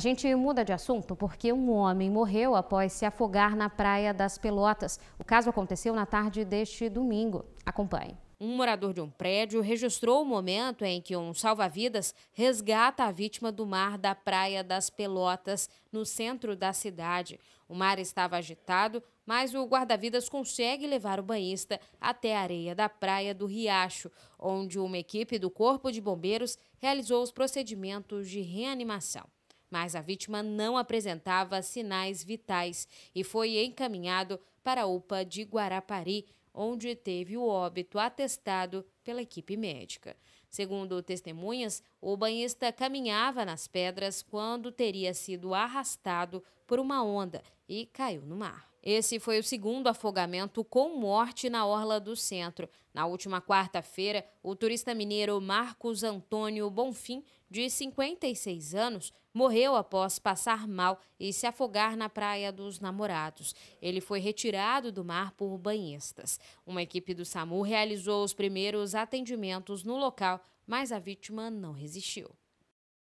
A gente muda de assunto porque um homem morreu após se afogar na Praia das Pelotas. O caso aconteceu na tarde deste domingo. Acompanhe. Um morador de um prédio registrou o momento em que um salva-vidas resgata a vítima do mar da Praia das Pelotas, no centro da cidade. O mar estava agitado, mas o guarda-vidas consegue levar o banhista até a areia da praia do Riacho, onde uma equipe do Corpo de Bombeiros realizou os procedimentos de reanimação mas a vítima não apresentava sinais vitais e foi encaminhado para a UPA de Guarapari, onde teve o óbito atestado pela equipe médica. Segundo testemunhas, o banhista caminhava nas pedras quando teria sido arrastado por uma onda e caiu no mar. Esse foi o segundo afogamento com morte na orla do centro. Na última quarta-feira, o turista mineiro Marcos Antônio Bonfim, de 56 anos, morreu após passar mal e se afogar na Praia dos Namorados. Ele foi retirado do mar por banhistas. Uma equipe do SAMU realizou os primeiros os atendimentos no local, mas a vítima não resistiu.